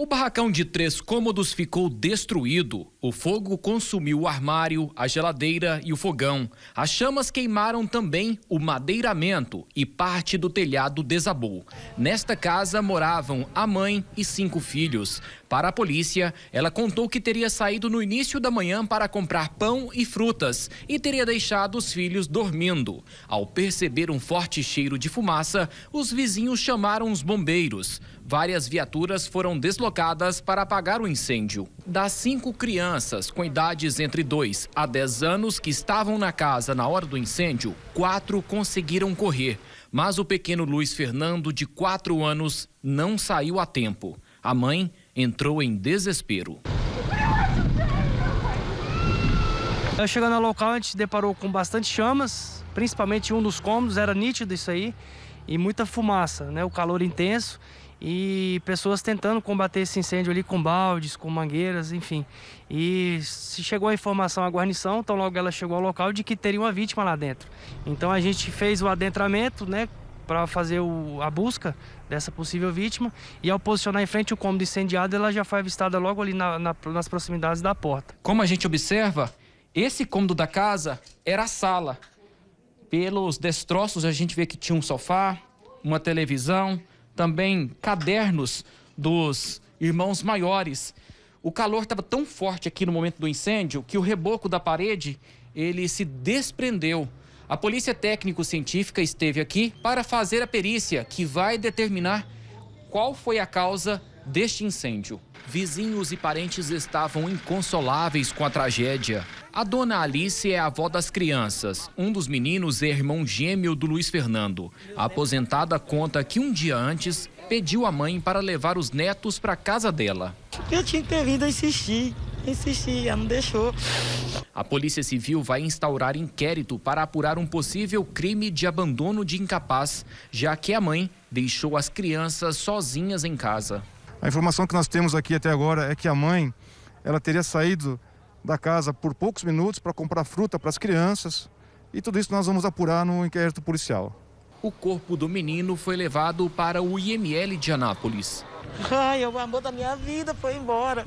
O barracão de três cômodos ficou destruído. O fogo consumiu o armário, a geladeira e o fogão. As chamas queimaram também o madeiramento e parte do telhado desabou. Nesta casa moravam a mãe e cinco filhos. Para a polícia, ela contou que teria saído no início da manhã para comprar pão e frutas e teria deixado os filhos dormindo. Ao perceber um forte cheiro de fumaça, os vizinhos chamaram os bombeiros. Várias viaturas foram deslocadas colocadas para apagar o incêndio. Das cinco crianças com idades entre 2 a 10 anos que estavam na casa na hora do incêndio, quatro conseguiram correr, mas o pequeno Luiz Fernando, de 4 anos, não saiu a tempo. A mãe entrou em desespero. chegando ao local, a gente deparou com bastante chamas, principalmente um dos cômodos, era nítido isso aí, e muita fumaça, né? O calor intenso e pessoas tentando combater esse incêndio ali com baldes, com mangueiras, enfim. E se chegou a informação à guarnição, então logo ela chegou ao local de que teria uma vítima lá dentro. Então a gente fez o adentramento, né, para fazer o, a busca dessa possível vítima e ao posicionar em frente o cômodo incendiado, ela já foi avistada logo ali na, na, nas proximidades da porta. Como a gente observa, esse cômodo da casa era a sala. Pelos destroços a gente vê que tinha um sofá, uma televisão, também cadernos dos irmãos maiores. O calor estava tão forte aqui no momento do incêndio que o reboco da parede ele se desprendeu. A polícia técnico-científica esteve aqui para fazer a perícia que vai determinar qual foi a causa deste incêndio. Vizinhos e parentes estavam inconsoláveis com a tragédia. A dona Alice é a avó das crianças. Um dos meninos é irmão gêmeo do Luiz Fernando. A aposentada conta que um dia antes pediu a mãe para levar os netos para casa dela. Eu tinha que ter vindo insistir, insistir, ela não deixou. A Polícia Civil vai instaurar inquérito para apurar um possível crime de abandono de incapaz, já que a mãe deixou as crianças sozinhas em casa. A informação que nós temos aqui até agora é que a mãe, ela teria saído da casa por poucos minutos para comprar fruta para as crianças e tudo isso nós vamos apurar no inquérito policial. O corpo do menino foi levado para o IML de Anápolis. Ai, é o amor da minha vida foi embora.